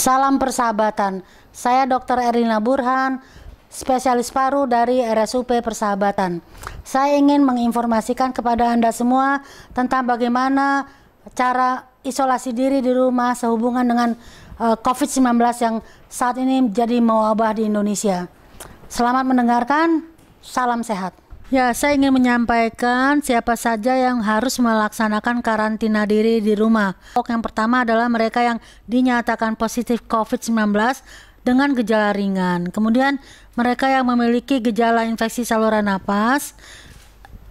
Salam persahabatan. Saya Dr. Erina Burhan, spesialis paru dari RSUP Persahabatan. Saya ingin menginformasikan kepada Anda semua tentang bagaimana cara isolasi diri di rumah sehubungan dengan uh, eh, COVID-19 yang saat ini jadi mewabah di Indonesia. Selamat mendengarkan. Salam sehat. Ya, saya ingin menyampaikan siapa saja yang harus melaksanakan karantina diri di rumah. Yang pertama adalah mereka yang dinyatakan positif COVID-19 dengan gejala ringan. Kemudian mereka yang memiliki gejala infeksi saluran nafas.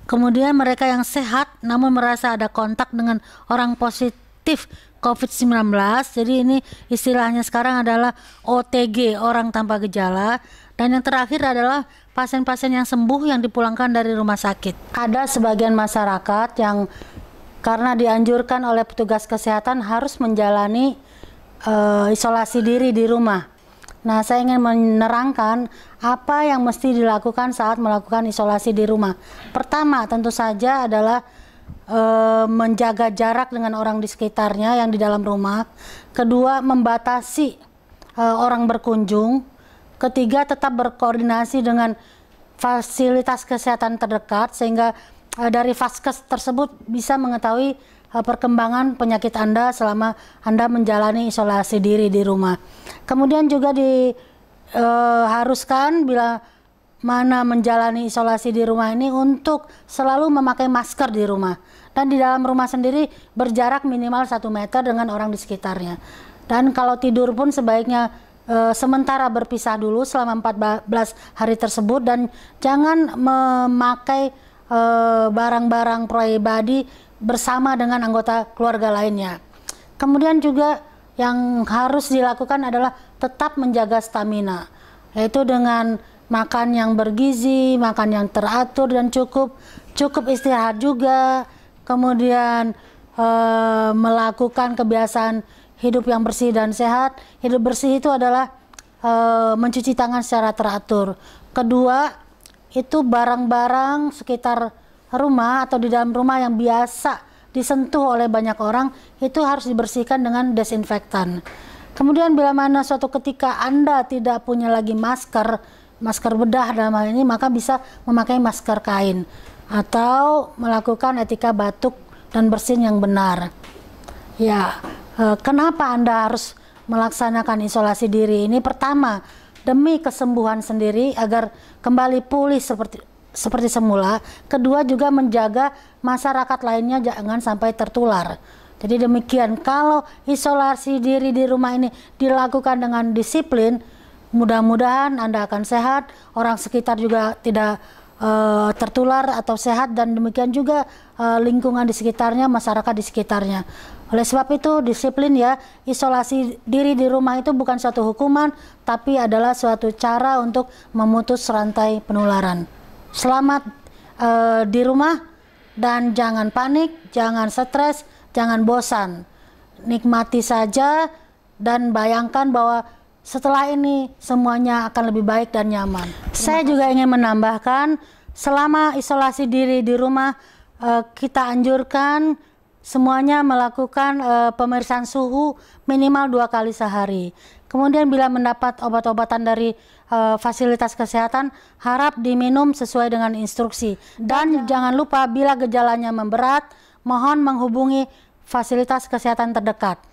Kemudian mereka yang sehat namun merasa ada kontak dengan orang positif COVID-19. Jadi ini istilahnya sekarang adalah OTG, orang tanpa gejala. Dan yang terakhir adalah pasien-pasien yang sembuh yang dipulangkan dari rumah sakit. Ada sebagian masyarakat yang karena dianjurkan oleh petugas kesehatan harus menjalani uh, isolasi diri di rumah. Nah, saya ingin menerangkan apa yang mesti dilakukan saat melakukan isolasi di rumah. Pertama, tentu saja adalah e, menjaga jarak dengan orang di sekitarnya yang di dalam rumah. Kedua, membatasi e, orang berkunjung. Ketiga, tetap berkoordinasi dengan fasilitas kesehatan terdekat sehingga eh, dari vaskes tersebut bisa mengetahui eh, perkembangan penyakit Anda selama Anda menjalani isolasi diri di rumah. Kemudian juga diharuskan eh, uh, bila mana menjalani isolasi di rumah ini untuk selalu memakai masker di rumah dan di dalam rumah sendiri berjarak minimal 1 meter dengan orang di sekitarnya. Dan kalau tidur pun sebaiknya Eh, sementara berpisah dulu selama 14 hari tersebut dan jangan memakai eh, barang-barang e, pribadi bersama dengan anggota keluarga lainnya. Kemudian juga yang harus dilakukan adalah tetap menjaga stamina, yaitu dengan makan yang bergizi, makan yang teratur dan cukup, cukup istirahat juga, kemudian e, melakukan kebiasaan hidup yang bersih dan sehat. Hidup bersih itu adalah e, mencuci tangan secara teratur. Kedua, itu barang-barang sekitar rumah atau di dalam rumah yang biasa disentuh oleh banyak orang itu harus dibersihkan dengan desinfektan. Kemudian bila mana suatu ketika Anda tidak punya lagi masker, masker bedah dalam hal ini, maka bisa memakai masker kain atau melakukan etika batuk dan bersin yang benar. Ya, Eh, kenapa Anda harus melaksanakan isolasi diri ini? Pertama, demi kesembuhan sendiri agar kembali pulih seperti seperti semula. Kedua juga menjaga masyarakat lainnya jangan sampai tertular. Jadi demikian, kalau isolasi diri di rumah ini dilakukan dengan disiplin, mudah-mudahan Anda akan sehat, orang sekitar juga tidak eh, tertular atau sehat dan demikian juga eh, lingkungan di sekitarnya, masyarakat di sekitarnya. Oleh sebab itu, disiplin ya, isolasi diri di rumah itu bukan suatu hukuman, tapi adalah suatu cara untuk memutus rantai penularan. Selamat uh, di rumah dan jangan panik, jangan stres, jangan bosan. Nikmati saja dan bayangkan bahwa setelah ini semuanya akan lebih baik dan nyaman. Terima Saya kasih. juga ingin menambahkan, selama isolasi diri di rumah uh, kita anjurkan semuanya melakukan e, pemeriksaan suhu minimal dua kali sehari. Kemudian bila mendapat obat-obatan dari e, fasilitas kesehatan harap diminum sesuai dengan instruksi. Dan ya. jangan lupa bila gejalanya memberat mohon menghubungi fasilitas kesehatan terdekat.